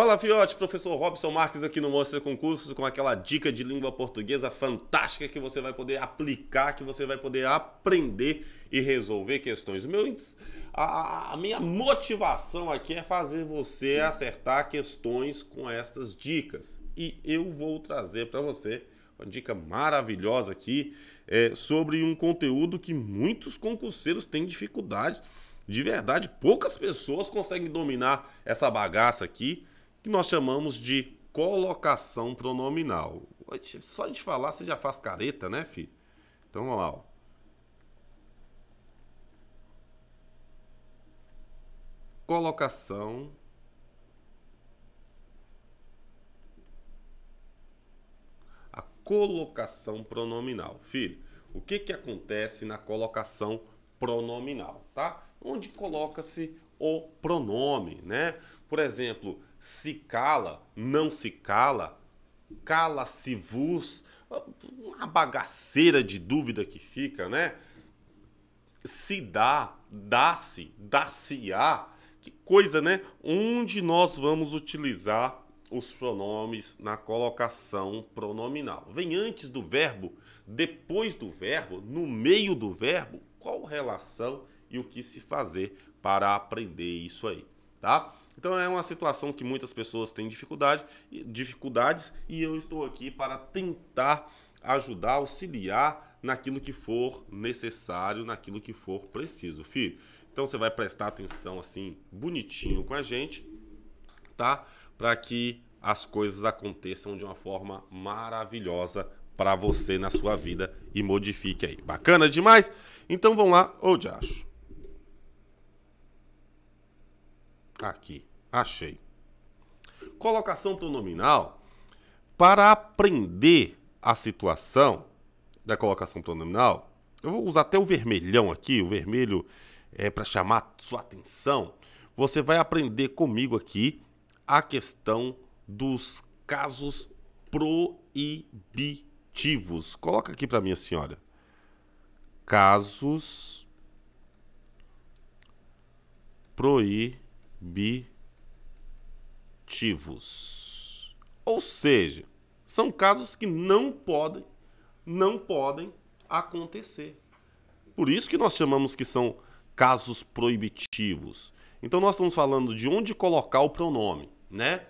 Fala fiote, professor Robson Marques aqui no Mostra Concursos com aquela dica de língua portuguesa fantástica que você vai poder aplicar, que você vai poder aprender e resolver questões. meu, a, a minha motivação aqui é fazer você acertar questões com estas dicas. E eu vou trazer para você uma dica maravilhosa aqui é, sobre um conteúdo que muitos concurseiros têm dificuldades. De verdade, poucas pessoas conseguem dominar essa bagaça aqui que nós chamamos de colocação pronominal. Só de falar você já faz careta, né, filho? Então vamos lá. Ó. Colocação a colocação pronominal. Filho, o que que acontece na colocação pronominal, tá? Onde coloca-se o pronome, né? Por exemplo, se cala, não se cala, cala-se vos, uma bagaceira de dúvida que fica, né? Se dá, dá-se, dá-se-á, que coisa, né? Onde nós vamos utilizar os pronomes na colocação pronominal? Vem antes do verbo, depois do verbo, no meio do verbo, qual relação e o que se fazer para aprender isso aí, tá? Então é uma situação que muitas pessoas têm dificuldade, dificuldades e eu estou aqui para tentar ajudar, auxiliar naquilo que for necessário, naquilo que for preciso, filho. Então você vai prestar atenção assim bonitinho com a gente, tá? Para que as coisas aconteçam de uma forma maravilhosa para você na sua vida e modifique aí. Bacana demais? Então vamos lá, ou oh, acho. Aqui, achei. Colocação pronominal para aprender a situação da colocação pronominal. Eu vou usar até o vermelhão aqui, o vermelho é para chamar sua atenção. Você vai aprender comigo aqui a questão dos casos proibitivos. Coloca aqui para mim, senhora. Casos proibitivos proibitivos. Ou seja, são casos que não podem, não podem acontecer. Por isso que nós chamamos que são casos proibitivos. Então nós estamos falando de onde colocar o pronome, né?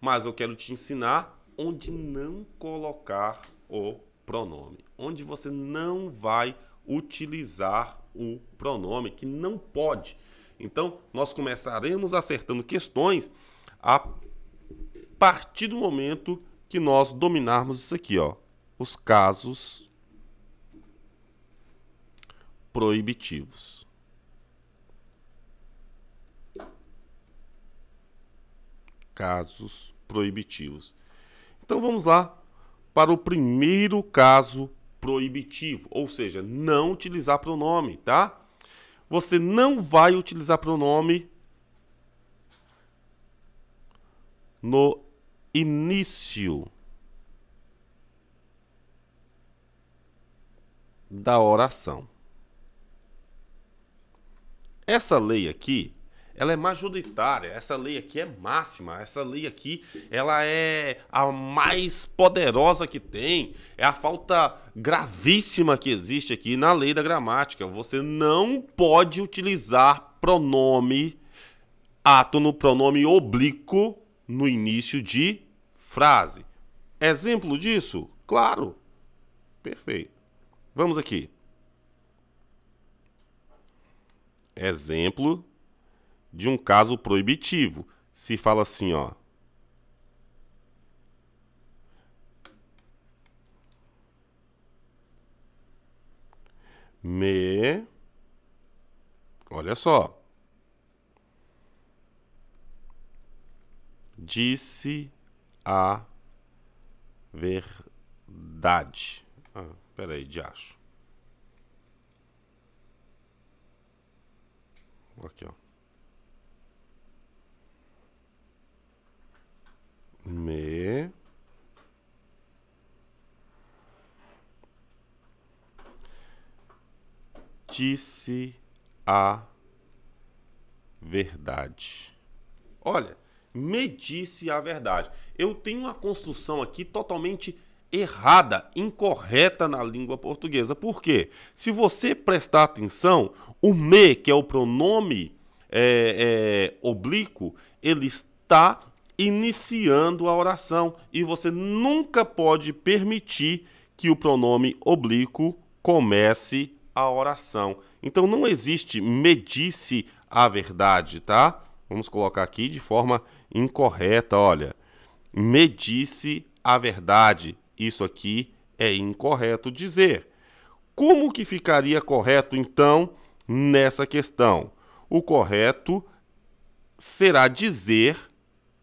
Mas eu quero te ensinar onde não colocar o pronome, onde você não vai utilizar o pronome que não pode então, nós começaremos acertando questões a partir do momento que nós dominarmos isso aqui, ó, os casos proibitivos. Casos proibitivos. Então vamos lá para o primeiro caso proibitivo, ou seja, não utilizar pronome, tá? você não vai utilizar pronome no início da oração. Essa lei aqui ela é majoritária. Essa lei aqui é máxima. Essa lei aqui, ela é a mais poderosa que tem. É a falta gravíssima que existe aqui na lei da gramática. Você não pode utilizar pronome ato no pronome oblíquo no início de frase. Exemplo disso? Claro. Perfeito. Vamos aqui. Exemplo de um caso proibitivo. Se fala assim, ó. Me. Olha só. Disse a verdade. Ah, peraí, de acho. Aqui, ó. Me. Disse a verdade. Olha, me disse a verdade. Eu tenho uma construção aqui totalmente errada, incorreta na língua portuguesa. Por quê? Se você prestar atenção, o me, que é o pronome é, é, oblíquo, ele está iniciando a oração e você nunca pode permitir que o pronome oblíquo comece a oração. Então não existe medisse a verdade, tá? Vamos colocar aqui de forma incorreta, olha. Medisse a verdade. Isso aqui é incorreto dizer. Como que ficaria correto então nessa questão? O correto será dizer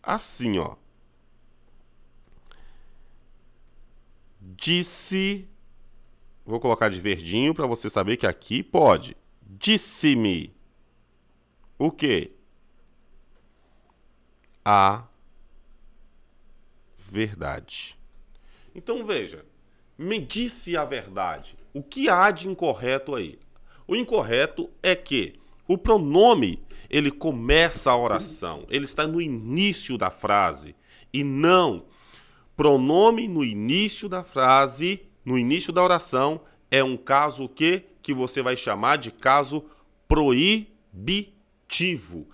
assim, ó. Disse. Vou colocar de verdinho para você saber que aqui pode. Disse-me. O quê? A verdade. Então veja, me disse a verdade. O que há de incorreto aí? O incorreto é que o pronome ele começa a oração, ele está no início da frase. E não, pronome no início da frase, no início da oração, é um caso que, que você vai chamar de caso proibitivo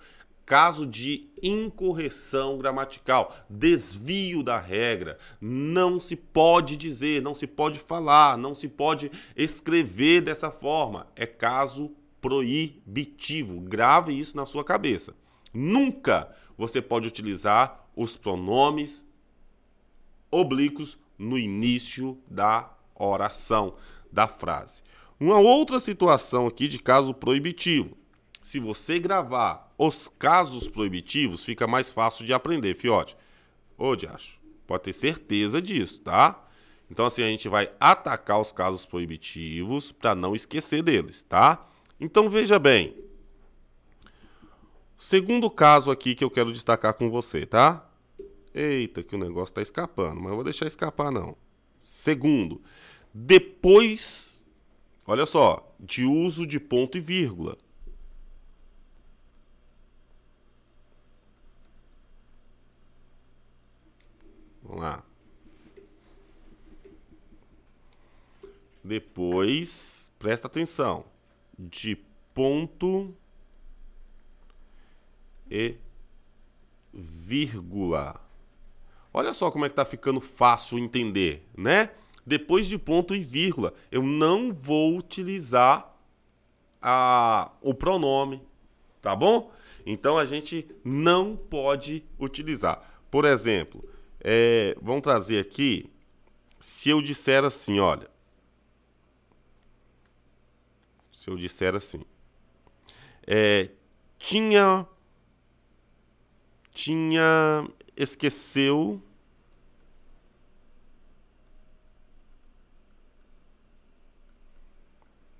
caso de incorreção gramatical, desvio da regra. Não se pode dizer, não se pode falar, não se pode escrever dessa forma. É caso proibitivo. Grave isso na sua cabeça. Nunca você pode utilizar os pronomes oblíquos no início da oração, da frase. Uma outra situação aqui de caso proibitivo. Se você gravar os casos proibitivos, fica mais fácil de aprender, fiote. Ô, Diacho, pode ter certeza disso, tá? Então, assim, a gente vai atacar os casos proibitivos para não esquecer deles, tá? Então veja bem. Segundo caso aqui que eu quero destacar com você, tá? Eita, que o negócio está escapando, mas eu vou deixar escapar não. Segundo, depois, olha só, de uso de ponto e vírgula. Vamos lá. Depois, presta atenção de ponto e vírgula. Olha só como é que tá ficando fácil entender, né? Depois de ponto e vírgula, eu não vou utilizar a, o pronome, tá bom? Então a gente não pode utilizar. Por exemplo, é, vamos trazer aqui, se eu disser assim, olha, eu disser assim. É, tinha. Tinha. Esqueceu.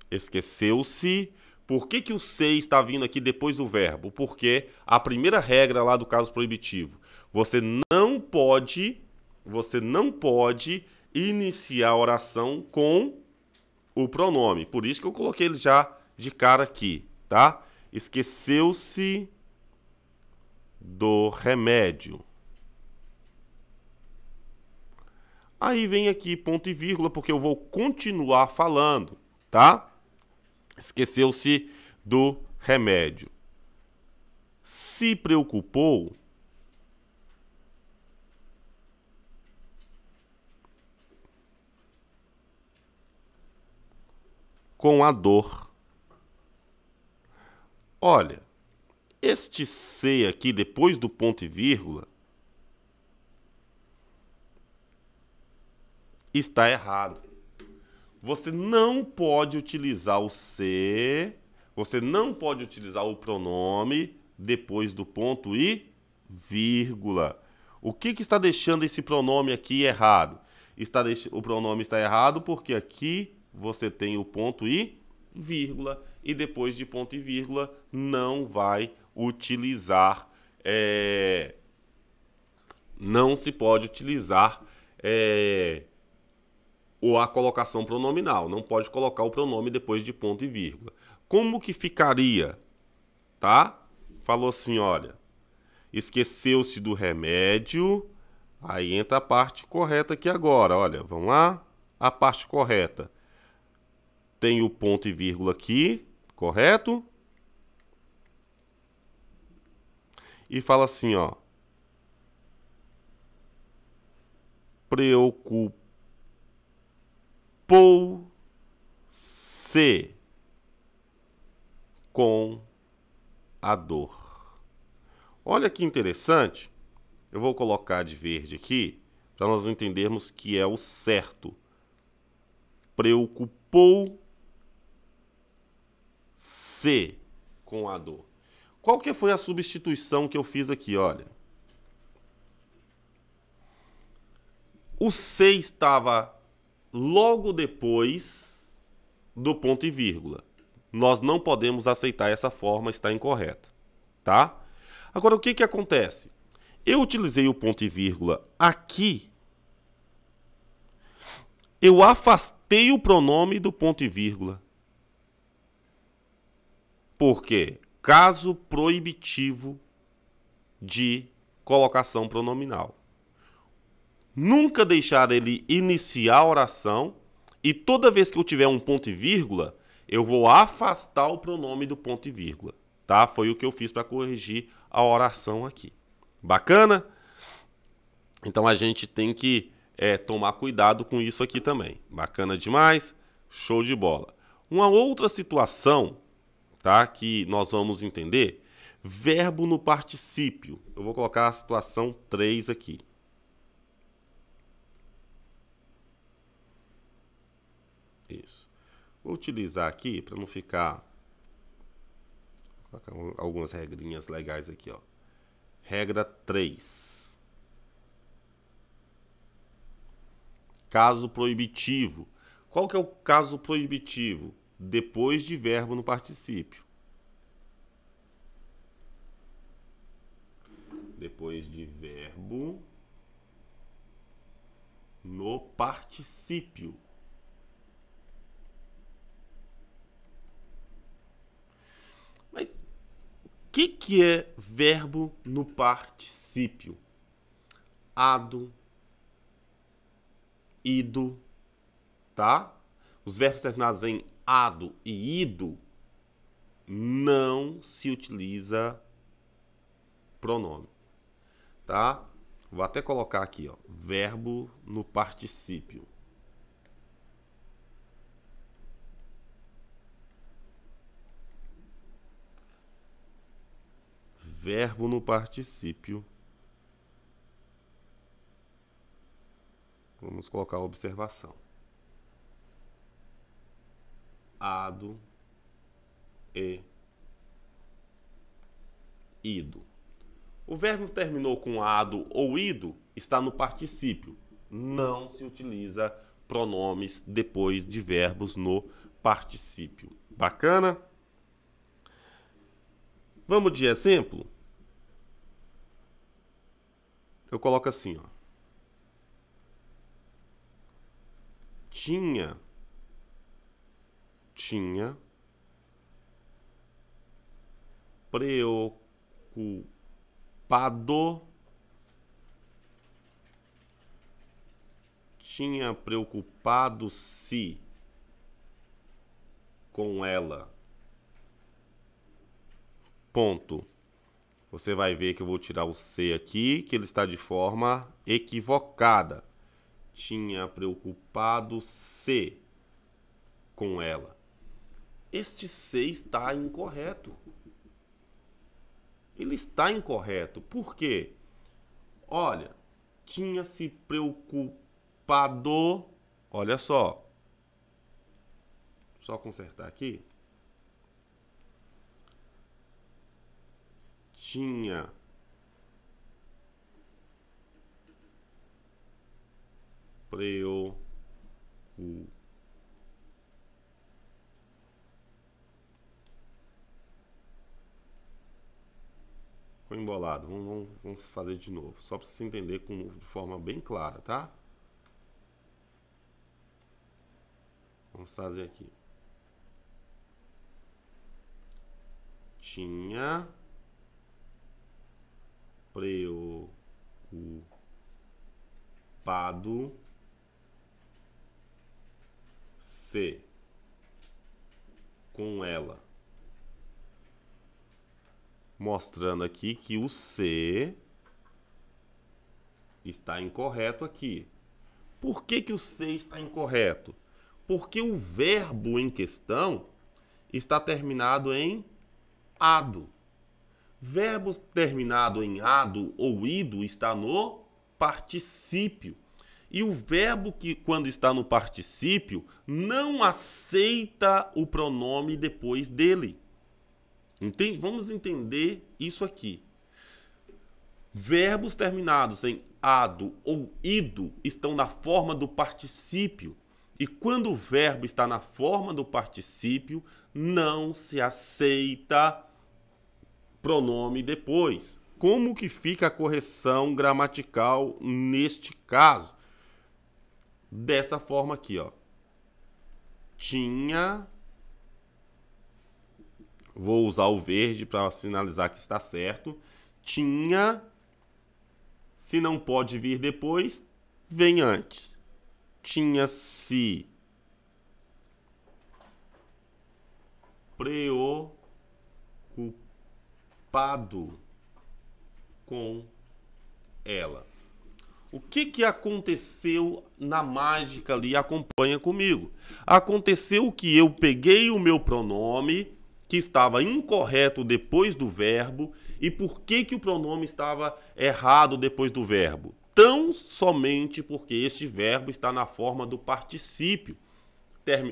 Esqueceu-se. Por que, que o sei está vindo aqui depois do verbo? Porque a primeira regra lá do caso proibitivo, você não pode, você não pode iniciar a oração com o pronome. Por isso que eu coloquei ele já de cara aqui, tá? Esqueceu-se do remédio. Aí vem aqui ponto e vírgula, porque eu vou continuar falando, tá? Esqueceu-se do remédio. Se preocupou com a dor. Olha, este C aqui, depois do ponto e vírgula, está errado. Você não pode utilizar o C, você não pode utilizar o pronome depois do ponto e vírgula. O que, que está deixando esse pronome aqui errado? Está deix... O pronome está errado porque aqui você tem o ponto e vírgula. E depois de ponto e vírgula, não vai utilizar. É, não se pode utilizar é, ou a colocação pronominal. Não pode colocar o pronome depois de ponto e vírgula. Como que ficaria? Tá? Falou assim, olha. Esqueceu-se do remédio. Aí entra a parte correta aqui agora. Olha, vamos lá. A parte correta. Tem o ponto e vírgula aqui, correto? E fala assim, ó. Preocupou-se com a dor. Olha que interessante. Eu vou colocar de verde aqui para nós entendermos que é o certo. Preocupou-se você com a dor. Qual que foi a substituição que eu fiz aqui, olha? O C estava logo depois do ponto e vírgula. Nós não podemos aceitar essa forma, está incorreto, tá? Agora, o que, que acontece? Eu utilizei o ponto e vírgula aqui. Eu afastei o pronome do ponto e vírgula. Porque caso proibitivo de colocação pronominal. Nunca deixar ele iniciar a oração e toda vez que eu tiver um ponto e vírgula, eu vou afastar o pronome do ponto e vírgula, tá? Foi o que eu fiz para corrigir a oração aqui. Bacana? Então a gente tem que é, tomar cuidado com isso aqui também. Bacana demais, show de bola. Uma outra situação tá? Que nós vamos entender. Verbo no particípio. Eu vou colocar a situação 3 aqui. Isso. Vou utilizar aqui para não ficar vou colocar algumas regrinhas legais aqui, ó. Regra 3. Caso proibitivo. Qual que é o caso proibitivo? depois de verbo no particípio. Depois de verbo no particípio. Mas o que, que é verbo no particípio? Ado, ido, tá? Os verbos terminados em ado e ido, não se utiliza pronome. Tá? Vou até colocar aqui, ó, verbo no particípio. Verbo no particípio. Vamos colocar a observação ado e ido. O verbo terminou com ado ou ido está no particípio. Não se utiliza pronomes depois de verbos no particípio. Bacana? Vamos de exemplo? Eu coloco assim, ó. Tinha tinha preocupado tinha preocupado-se com ela. Ponto. Você vai ver que eu vou tirar o C aqui, que ele está de forma equivocada. Tinha preocupado-se com ela. Este C está incorreto. Ele está incorreto. Por quê? Olha, tinha se preocupado. Olha só. Só consertar aqui. Tinha preocupado Ficou embolado. Vamos, vamos, vamos fazer de novo. Só para você entender com, de forma bem clara, tá? Vamos trazer aqui. Tinha preocupado se com ela mostrando aqui que o C está incorreto aqui. Por que, que o C está incorreto? Porque o verbo em questão está terminado em ado. Verbo terminado em ado ou ido está no particípio. E o verbo que, quando está no particípio, não aceita o pronome depois dele. Entende? Vamos entender isso aqui. Verbos terminados em ado ou ido estão na forma do particípio. E quando o verbo está na forma do particípio, não se aceita pronome depois. Como que fica a correção gramatical neste caso? Dessa forma aqui, ó. Tinha vou usar o verde para sinalizar que está certo. Tinha, se não pode vir depois, vem antes. Tinha-se preocupado com ela. O que, que aconteceu na mágica ali? Acompanha comigo. Aconteceu que eu peguei o meu pronome que estava incorreto depois do verbo e por que, que o pronome estava errado depois do verbo. Tão somente porque este verbo está na forma do particípio,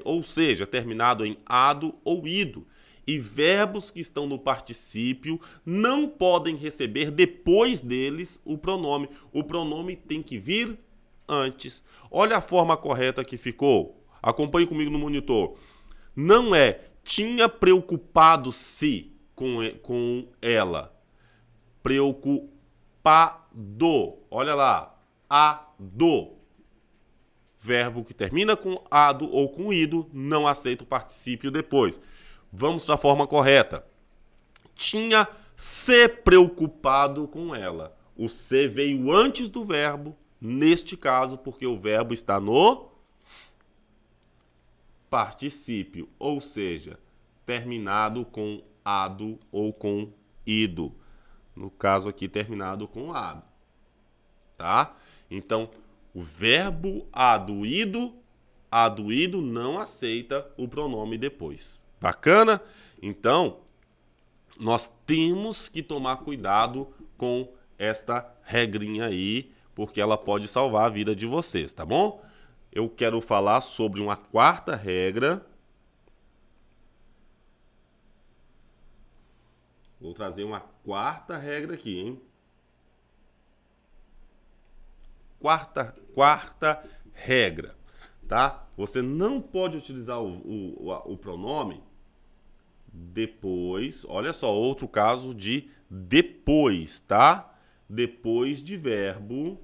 ou seja, terminado em ado ou ido. E verbos que estão no particípio não podem receber depois deles o pronome. O pronome tem que vir antes. Olha a forma correta que ficou. Acompanhe comigo no monitor. Não é tinha preocupado-se com, com ela. Preocupado. Olha lá. Ado. Verbo que termina com ado ou com ido, não aceita o particípio depois. Vamos para a forma correta. Tinha se preocupado com ela. O se veio antes do verbo, neste caso, porque o verbo está no particípio, ou seja, terminado com ado ou com ido. No caso aqui, terminado com ado. Tá? Então, o verbo aduído, aduído não aceita o pronome depois. Bacana? Então, nós temos que tomar cuidado com esta regrinha aí, porque ela pode salvar a vida de vocês, tá bom? eu quero falar sobre uma quarta regra. Vou trazer uma quarta regra aqui, hein? Quarta, quarta regra, tá? Você não pode utilizar o, o, o pronome depois. Olha só, outro caso de depois, tá? Depois de verbo.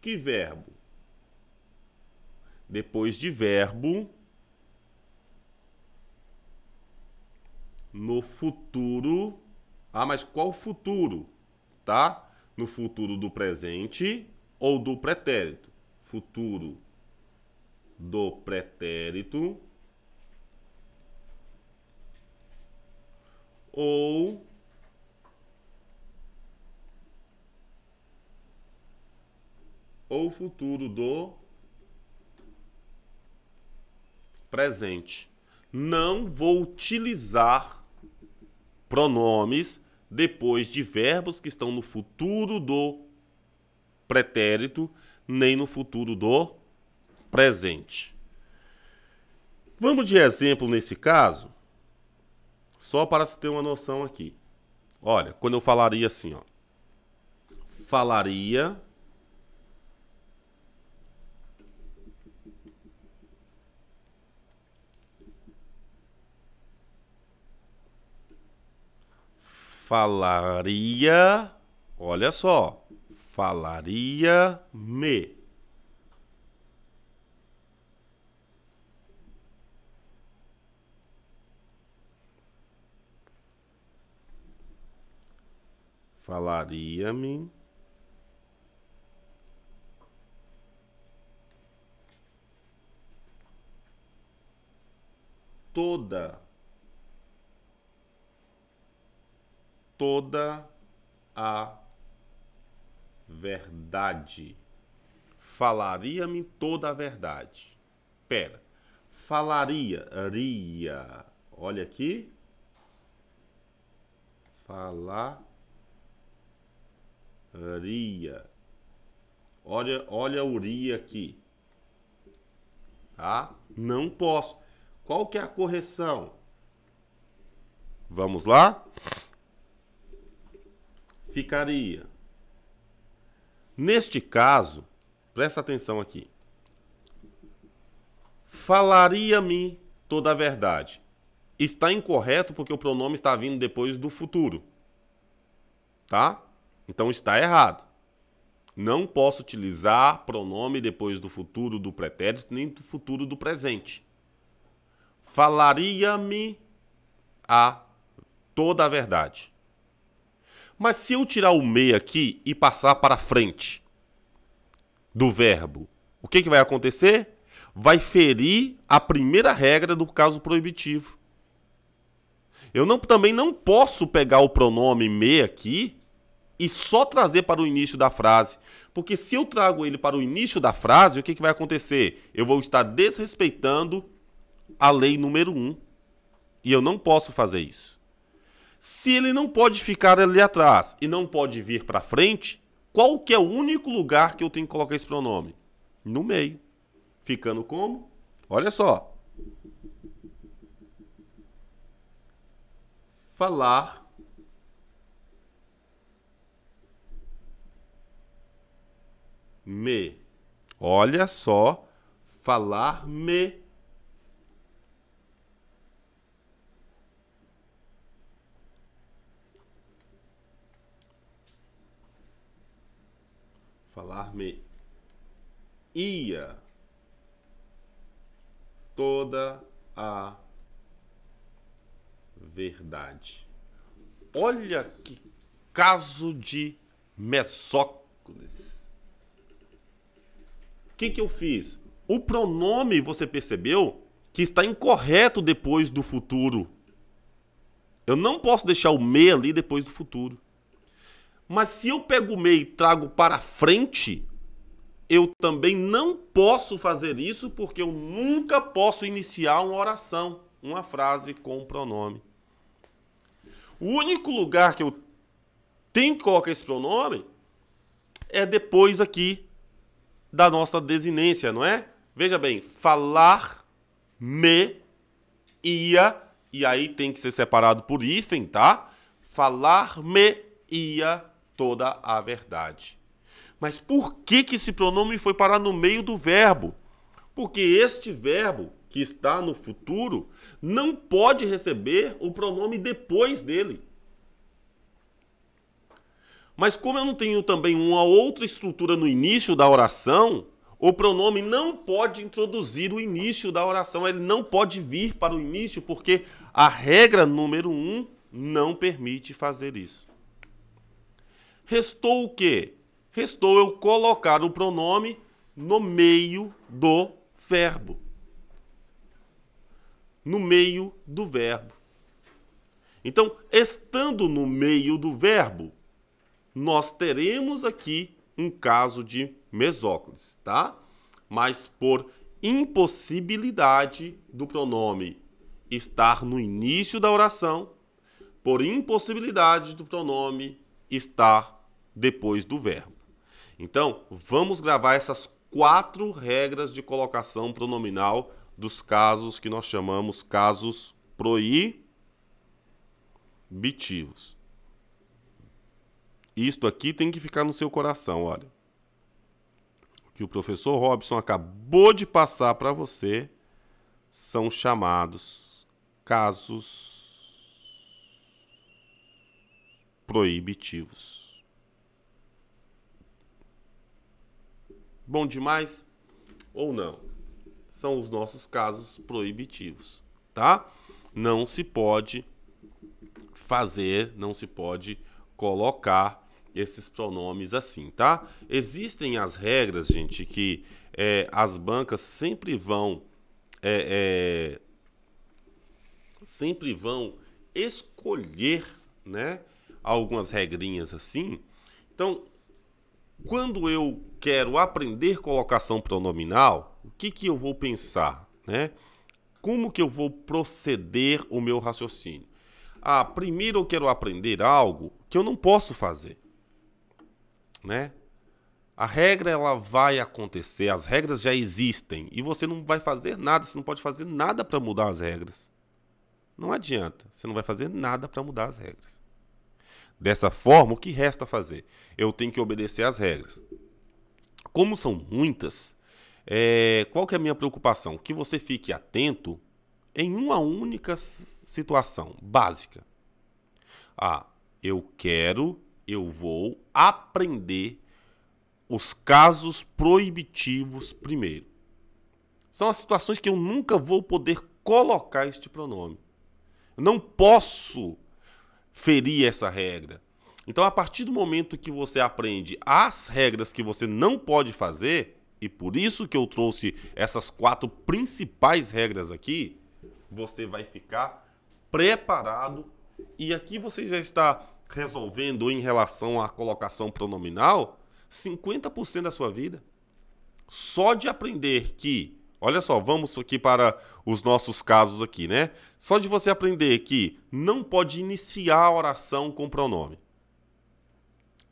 Que verbo? depois de verbo no futuro. Ah, mas qual futuro? Tá? No futuro do presente ou do pretérito? Futuro do pretérito ou ou futuro do presente. Não vou utilizar pronomes depois de verbos que estão no futuro do pretérito, nem no futuro do presente. Vamos de exemplo nesse caso, só para se ter uma noção aqui. Olha, quando eu falaria assim, ó. Falaria falaria, olha só, falaria me. Falaria-me. Toda toda a verdade. Falaria-me toda a verdade. Pera. Falaria. Ria. Olha aqui. Falaria. Olha, olha o ria aqui. Tá? Não posso. Qual que é a correção? Vamos lá? ficaria. Neste caso, presta atenção aqui. Falaria-me toda a verdade. Está incorreto porque o pronome está vindo depois do futuro. Tá? Então está errado. Não posso utilizar pronome depois do futuro do pretérito nem do futuro do presente. Falaria-me a toda a verdade. Mas se eu tirar o me aqui e passar para frente do verbo, o que, que vai acontecer? Vai ferir a primeira regra do caso proibitivo. Eu não, também não posso pegar o pronome me aqui e só trazer para o início da frase. Porque se eu trago ele para o início da frase, o que, que vai acontecer? Eu vou estar desrespeitando a lei número 1. Um, e eu não posso fazer isso. Se ele não pode ficar ali atrás e não pode vir para frente, qual que é o único lugar que eu tenho que colocar esse pronome? No meio. Ficando como? Olha só. Falar me. Olha só, falar me falar-me ia toda a verdade. Olha que caso de Mesócrates. O que, que eu fiz? O pronome, você percebeu, que está incorreto depois do futuro. Eu não posso deixar o me ali depois do futuro. Mas se eu pego o meio e trago para frente, eu também não posso fazer isso porque eu nunca posso iniciar uma oração, uma frase com um pronome. O único lugar que eu tenho que colocar esse pronome é depois aqui da nossa desinência, não é? Veja bem, falar me ia e aí tem que ser separado por hífen, tá? Falar me ia toda a verdade. Mas por que, que esse pronome foi parar no meio do verbo? Porque este verbo, que está no futuro, não pode receber o pronome depois dele. Mas como eu não tenho também uma outra estrutura no início da oração, o pronome não pode introduzir o início da oração, ele não pode vir para o início, porque a regra número um não permite fazer isso. Restou o quê? Restou eu colocar o pronome no meio do verbo. No meio do verbo. Então, estando no meio do verbo, nós teremos aqui um caso de mesóclise, tá? Mas por impossibilidade do pronome estar no início da oração, por impossibilidade do pronome estar depois do verbo. Então, vamos gravar essas quatro regras de colocação pronominal dos casos que nós chamamos casos proibitivos. Isto aqui tem que ficar no seu coração, olha. O que o professor Robson acabou de passar para você são chamados casos proibitivos. bom demais ou não. São os nossos casos proibitivos, tá? Não se pode fazer, não se pode colocar esses pronomes assim, tá? Existem as regras, gente, que é, as bancas sempre vão é, é, sempre vão escolher, né? Algumas regrinhas assim. Então, quando eu quero aprender colocação pronominal, o que, que eu vou pensar? Né? Como que eu vou proceder o meu raciocínio? Ah, primeiro eu quero aprender algo que eu não posso fazer. Né? A regra ela vai acontecer, as regras já existem e você não vai fazer nada, você não pode fazer nada para mudar as regras. Não adianta, você não vai fazer nada para mudar as regras. Dessa forma, o que resta fazer? Eu tenho que obedecer às regras. Como são muitas, é, qual que é a minha preocupação? Que você fique atento em uma única situação básica. Ah, eu quero, eu vou aprender os casos proibitivos primeiro. São as situações que eu nunca vou poder colocar este pronome. Eu não posso ferir essa regra. Então, a partir do momento que você aprende as regras que você não pode fazer, e por isso que eu trouxe essas quatro principais regras aqui, você vai ficar preparado. E aqui você já está resolvendo em relação à colocação pronominal 50% da sua vida. Só de aprender que Olha só, vamos aqui para os nossos casos aqui, né? Só de você aprender que não pode iniciar a oração com pronome.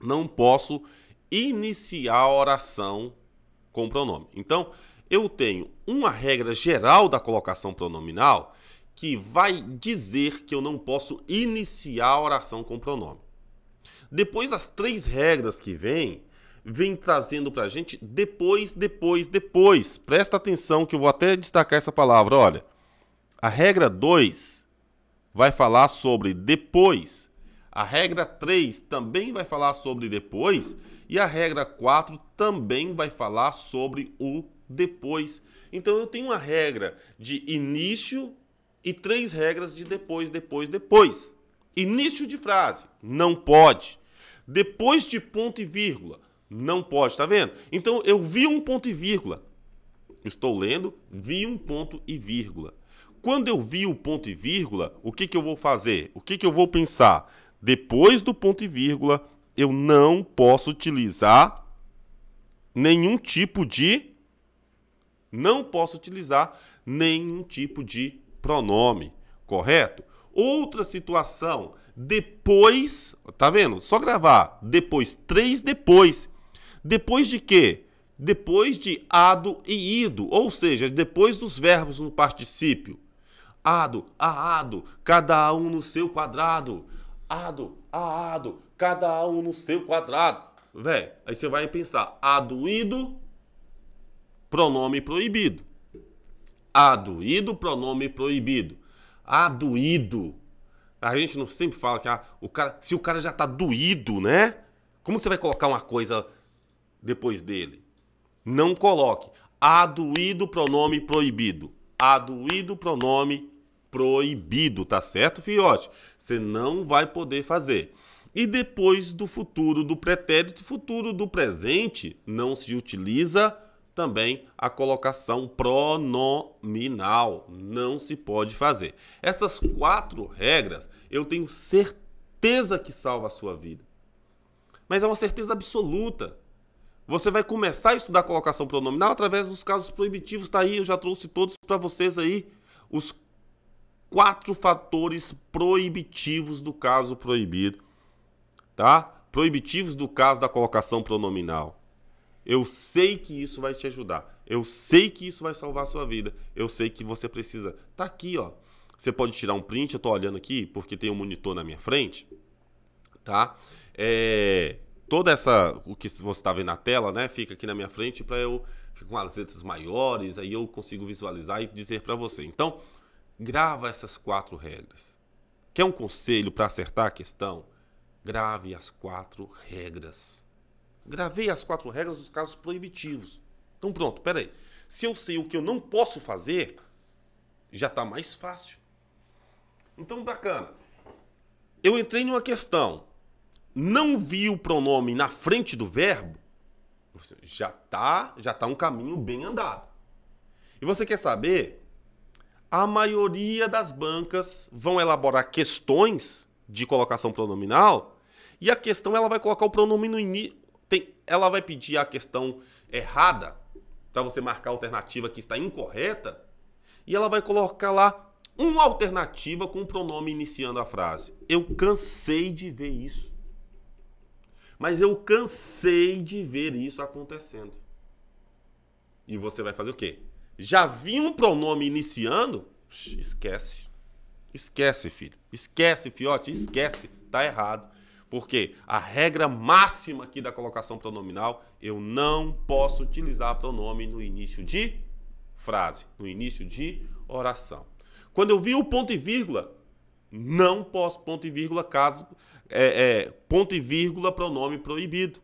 Não posso iniciar a oração com pronome. Então, eu tenho uma regra geral da colocação pronominal que vai dizer que eu não posso iniciar a oração com pronome. Depois das três regras que vêm, vem trazendo para a gente depois, depois, depois. Presta atenção que eu vou até destacar essa palavra. Olha, a regra 2 vai falar sobre depois. A regra 3 também vai falar sobre depois. E a regra 4 também vai falar sobre o depois. Então eu tenho uma regra de início e três regras de depois, depois, depois. Início de frase, não pode. Depois de ponto e vírgula, não pode, tá vendo? Então eu vi um ponto e vírgula. Estou lendo, vi um ponto e vírgula. Quando eu vi o ponto e vírgula, o que, que eu vou fazer? O que, que eu vou pensar? Depois do ponto e vírgula, eu não posso utilizar nenhum tipo de. Não posso utilizar nenhum tipo de pronome, correto? Outra situação, depois, tá vendo? Só gravar, depois, três depois. Depois de quê? Depois de ado e ido, ou seja, depois dos verbos no particípio. Ado, aado, cada um no seu quadrado. Ado, aado, cada um no seu quadrado. Véi, aí você vai pensar, adoído, pronome proibido. Adoído, pronome proibido. Adoído. A gente não sempre fala que ah, o cara, se o cara já tá doído, né? Como você vai colocar uma coisa depois dele. Não coloque aduído pronome proibido. Aduído pronome proibido, tá certo, fiote? Você não vai poder fazer. E depois do futuro do pretérito, futuro do presente, não se utiliza também a colocação pronominal. Não se pode fazer. Essas quatro regras eu tenho certeza que salva a sua vida. Mas é uma certeza absoluta. Você vai começar a estudar colocação pronominal através dos casos proibitivos, tá aí, eu já trouxe todos para vocês aí os quatro fatores proibitivos do caso proibido, tá? Proibitivos do caso da colocação pronominal. Eu sei que isso vai te ajudar. Eu sei que isso vai salvar a sua vida. Eu sei que você precisa. Tá aqui, ó. Você pode tirar um print, eu tô olhando aqui porque tem um monitor na minha frente, tá? É, toda essa o que você está vendo na tela, né, fica aqui na minha frente para eu ficar com as letras maiores, aí eu consigo visualizar e dizer para você. Então, grava essas quatro regras. Quer um conselho para acertar a questão? Grave as quatro regras. Gravei as quatro regras dos casos proibitivos. Então pronto, peraí. Se eu sei o que eu não posso fazer, já está mais fácil. Então, bacana. Eu entrei numa questão não vi o pronome na frente do verbo, já tá, já tá um caminho bem andado. E você quer saber? A maioria das bancas vão elaborar questões de colocação pronominal e a questão ela vai colocar o pronome no início. Ela vai pedir a questão errada para você marcar a alternativa que está incorreta e ela vai colocar lá uma alternativa com o pronome iniciando a frase. Eu cansei de ver isso. Mas eu cansei de ver isso acontecendo. E você vai fazer o quê? Já vi um pronome iniciando? Esquece. Esquece, filho. Esquece, fiote. Esquece. Tá errado. Porque a regra máxima aqui da colocação pronominal, eu não posso utilizar pronome no início de frase, no início de oração. Quando eu vi o ponto e vírgula, não posso ponto e vírgula caso é, é, ponto e vírgula pronome proibido.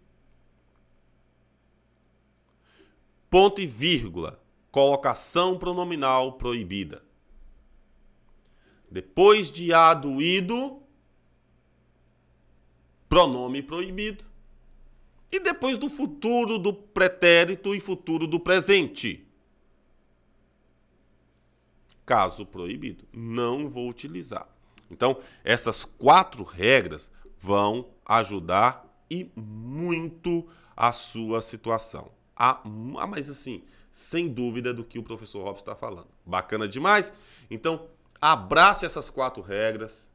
Ponto e vírgula, colocação pronominal proibida. Depois de aduído, pronome proibido. E depois do futuro do pretérito e futuro do presente. Caso proibido, não vou utilizar. Então, essas quatro regras vão ajudar e muito a sua situação. Ah, ah, mas assim, sem dúvida do que o professor Robson está falando. Bacana demais? Então, abrace essas quatro regras.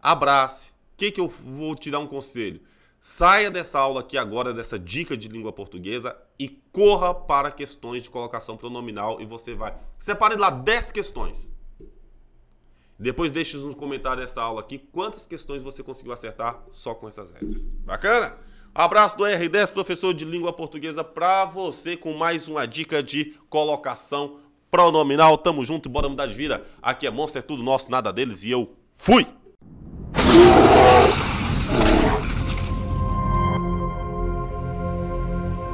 Abrace. O que, que eu vou te dar um conselho? Saia dessa aula aqui agora, dessa dica de língua portuguesa e corra para questões de colocação pronominal e você vai. Separe lá 10 questões. Depois deixe nos comentários dessa aula aqui quantas questões você conseguiu acertar só com essas regras. Bacana? Abraço do R10, professor de língua portuguesa, para você com mais uma dica de colocação pronominal. Tamo junto, bora mudar de vida. Aqui é Monster, é tudo nosso, nada deles e eu fui!